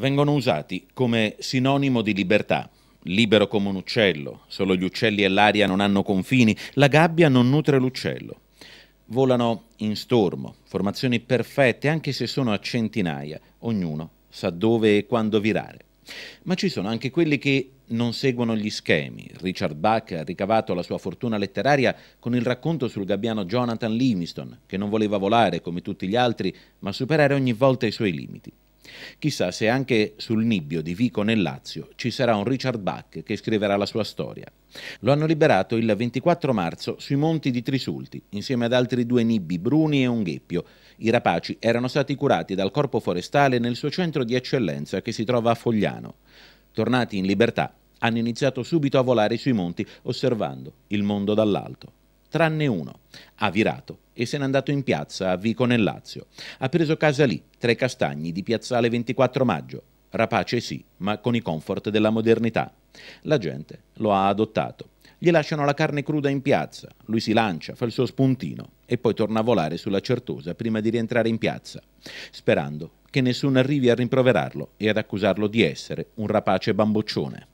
vengono usati come sinonimo di libertà. Libero come un uccello, solo gli uccelli e l'aria non hanno confini, la gabbia non nutre l'uccello. Volano in stormo, formazioni perfette anche se sono a centinaia, ognuno sa dove e quando virare. Ma ci sono anche quelli che non seguono gli schemi. Richard Bach ha ricavato la sua fortuna letteraria con il racconto sul gabbiano Jonathan Livingston, che non voleva volare come tutti gli altri, ma superare ogni volta i suoi limiti. Chissà se anche sul Nibbio di Vico nel Lazio ci sarà un Richard Bach che scriverà la sua storia. Lo hanno liberato il 24 marzo sui monti di Trisulti, insieme ad altri due nibbi bruni e un gheppio. I rapaci erano stati curati dal corpo forestale nel suo centro di eccellenza che si trova a Fogliano. Tornati in libertà, hanno iniziato subito a volare sui monti, osservando il mondo dall'alto tranne uno. Ha virato e se n'è andato in piazza a Vico nel Lazio. Ha preso casa lì, tra i castagni di Piazzale 24 Maggio. Rapace sì, ma con i comfort della modernità. La gente lo ha adottato. Gli lasciano la carne cruda in piazza, lui si lancia, fa il suo spuntino e poi torna a volare sulla certosa prima di rientrare in piazza, sperando che nessuno arrivi a rimproverarlo e ad accusarlo di essere un rapace bamboccione.